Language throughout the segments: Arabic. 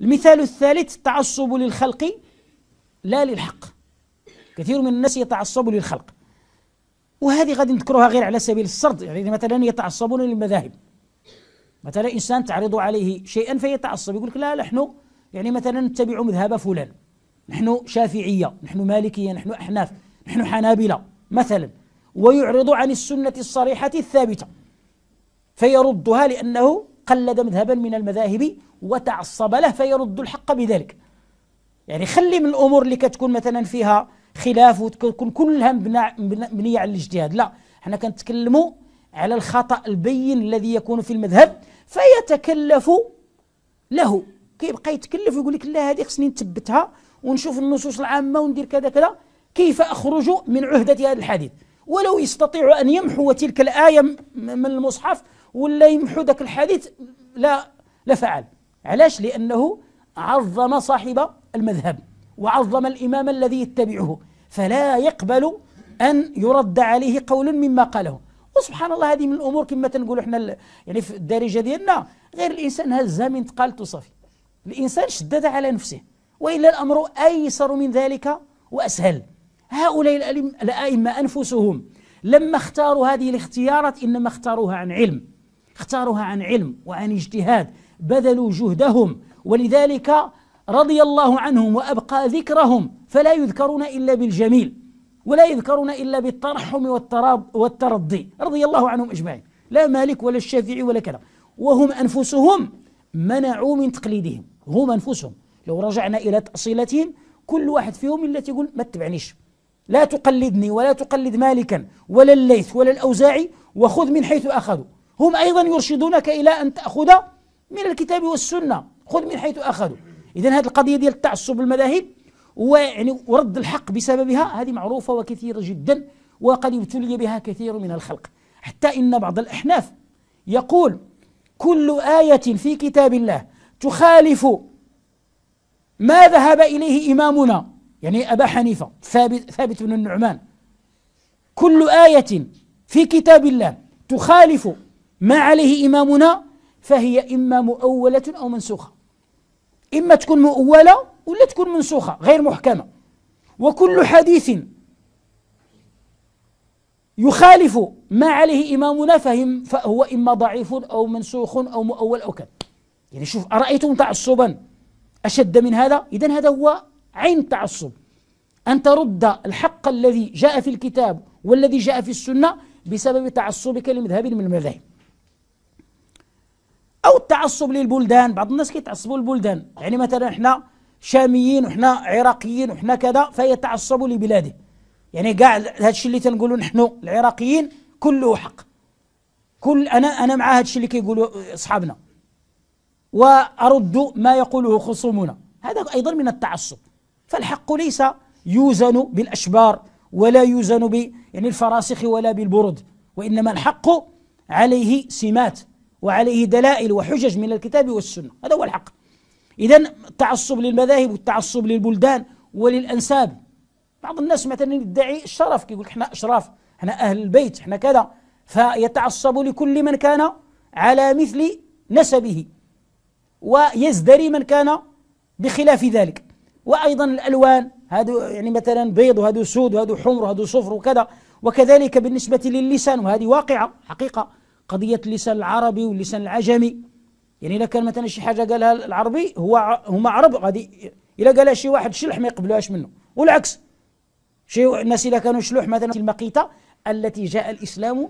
المثال الثالث التعصب للخلق لا للحق كثير من الناس يتعصب للخلق وهذه غادي نذكرها غير على سبيل السرد يعني مثلا يتعصبون للمذاهب مثلا انسان تعرض عليه شيئا فيتعصب يقول لك لا نحن يعني مثلا نتبع مذهب فلان نحن شافعيه نحن مالكيه نحن احناف نحن حنابله مثلا ويعرض عن السنه الصريحه الثابته فيردها لانه قلد مذهبا من المذاهب وتعصب له فيرد الحق بذلك يعني خلي من الامور اللي كتكون مثلا فيها خلاف وتكون كلها مبنيه على الاجتهاد لا حنا كنتكلموا على الخطا البين الذي يكون في المذهب فيتكلف له كيبقى يتكلف ويقول لك لا هذه خصني نثبتها ونشوف النصوص العامه وندير كذا كذا كيف اخرج من عهده هذا الحديث ولو يستطيع ان يمحو تلك الايه من المصحف ولا يمحو ذاك الحديث لا لا فعل علاش لأنه عظم صاحب المذهب وعظم الإمام الذي يتبعه فلا يقبل أن يرد عليه قول مما قاله وسبحان الله هذه من الأمور كما تنقولوا احنا يعني في الدارجة ديالنا غير الإنسان هزها من تقالته صافي الإنسان شدد على نفسه وإلا الأمر أيسر من ذلك وأسهل هؤلاء الأئمة أنفسهم لما اختاروا هذه الاختيارات إنما اختاروها عن علم اختاروها عن علم وعن اجتهاد بذلوا جهدهم ولذلك رضي الله عنهم وأبقى ذكرهم فلا يذكرون إلا بالجميل ولا يذكرون إلا بالترحم والتراب والترضي رضي الله عنهم أجمعين لا مالك ولا الشافعي ولا كذا وهم أنفسهم منعوا من تقليدهم هم أنفسهم لو رجعنا إلى تأصيلتهم كل واحد فيهم إلا تقول ما تبعنيش لا تقلدني ولا تقلد مالكا ولا الليث ولا الأوزاعي وخذ من حيث أخذوا هم أيضا يرشدونك إلى أن تأخذ من الكتاب والسنة خذ من حيث أخذوا إذا هذه القضية ديال التعصب المذاهب ويعني ورد الحق بسببها هذه معروفة وكثيرة جدا وقد ابتلي بها كثير من الخلق حتى إن بعض الأحناف يقول كل آية في كتاب الله تخالف ما ذهب إليه إمامنا يعني أبا حنيفة ثابت, ثابت بن النعمان كل آية في كتاب الله تخالف ما عليه إمامنا فهي إما مؤولة أو منسوخة إما تكون مؤولة ولا تكون منسوخة غير محكمة وكل حديث يخالف ما عليه إمامنا فهم فهو إما ضعيف أو منسوخ أو مؤول أو كذا يعني شوف أرأيتم تعصبا أشد من هذا إذا هذا هو عين التعصب أن ترد الحق الذي جاء في الكتاب والذي جاء في السنة بسبب تعصبك لمذهب من المذاهب او التعصب للبلدان بعض الناس كيتعصبوا للبلدان يعني مثلا احنا شاميين وحنا عراقيين وحنا كذا فيتعصبوا لبلاده يعني كاع هذا الشيء اللي تنقولوا نحن العراقيين كله حق كل انا انا مع هذا الشيء اللي كيقولوا اصحابنا وارد ما يقوله خصومنا هذا ايضا من التعصب فالحق ليس يوزن بالاشبار ولا يوزن ب يعني الفراسخ ولا بالبرد وانما الحق عليه سمات وعليه دلائل وحجج من الكتاب والسنة هذا هو الحق إذا التعصب للمذاهب والتعصب للبلدان وللأنساب بعض الناس مثلا يدعي الشرف كيقول احنا أشراف احنا أهل البيت احنا كذا فيتعصب لكل من كان على مثل نسبه ويزدري من كان بخلاف ذلك وأيضا الألوان هادو يعني مثلا بيض وهادو سود وهادو حمر وهادو صفر وكذا وكذلك بالنسبة للسان وهذه واقعة حقيقة قضية لسان العربي واللسان العجمي يعني إذا كان مثلا شي حاجة قالها العربي هو هما عرب غادي إلا قالها شي واحد شلح ما يقبلوهاش منه والعكس شي الناس إذا كانوا شلوح مثلا المقيتة التي جاء الإسلام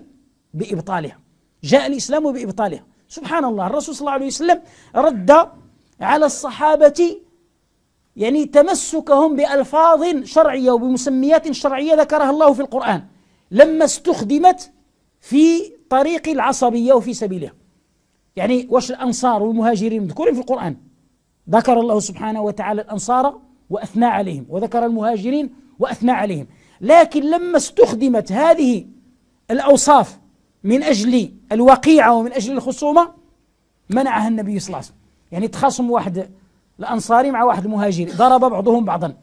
بإبطالها جاء الإسلام بإبطالها سبحان الله الرسول صلى الله عليه وسلم رد على الصحابة يعني تمسكهم بألفاظ شرعية وبمسميات شرعية ذكرها الله في القرآن لما استخدمت في طريق العصبية وفي سبيلها يعني واش الأنصار والمهاجرين مذكورين في القرآن ذكر الله سبحانه وتعالى الأنصار وأثنى عليهم وذكر المهاجرين وأثنى عليهم لكن لما استخدمت هذه الأوصاف من أجل الوقيعة ومن أجل الخصومة منعها النبي صلى الله عليه وسلم يعني تخاصم واحد الأنصاري مع واحد المهاجري ضرب بعضهم بعضا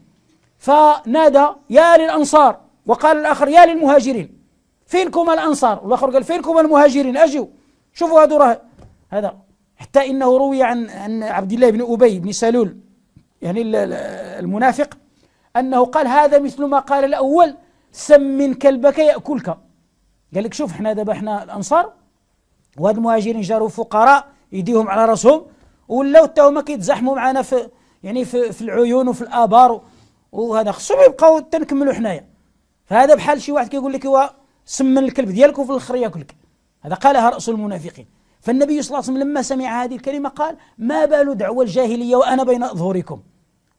فنادى يا للأنصار وقال الآخر يا للمهاجرين فينكم الأنصار والآخر قال فينكم المهاجرين أجوا شوفوا هذا راه هذا حتى إنه روي عن عن عبد الله بن أبي بن سلول يعني المنافق أنه قال هذا مثل ما قال الأول سمن كلبك يأكلك قال لك شوف احنا دابا احنا الأنصار وهاد المهاجرين جاروا فقراء يديهم على راسهم ولاو حتى هما كيتزاحموا معنا في يعني في, في العيون وفي الآبار وهذا خصهم يبقاو تنكملوا حنايا فهذا بحال شي واحد كيقول لك هو سمن الكلب ديالك وفي الاخر ياكلك هذا قالها راس المنافقين فالنبي صلى الله عليه وسلم لما سمع هذه الكلمه قال ما بال دعوه الجاهليه وانا بين اظهركم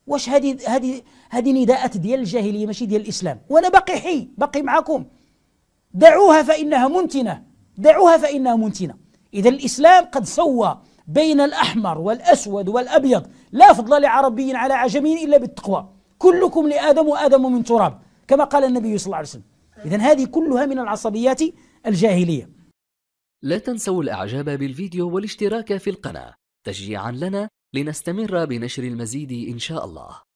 واش هذه هذه هذه نداءات ديال الجاهليه ماشي ديال الاسلام وانا باقي حي باقي معكم دعوها فانها منتنه دعوها فانها منتنه اذا الاسلام قد سوى بين الاحمر والاسود والابيض لا فضل لعربي على عجمي الا بالتقوى كلكم لادم وادم من تراب كما قال النبي صلى الله عليه وسلم إذا هذه كلها من العصبيات الجاهلية لا تنسوا الإعجاب بالفيديو والاشتراك في القناة تشجيعا لنا لنستمر بنشر المزيد إن شاء الله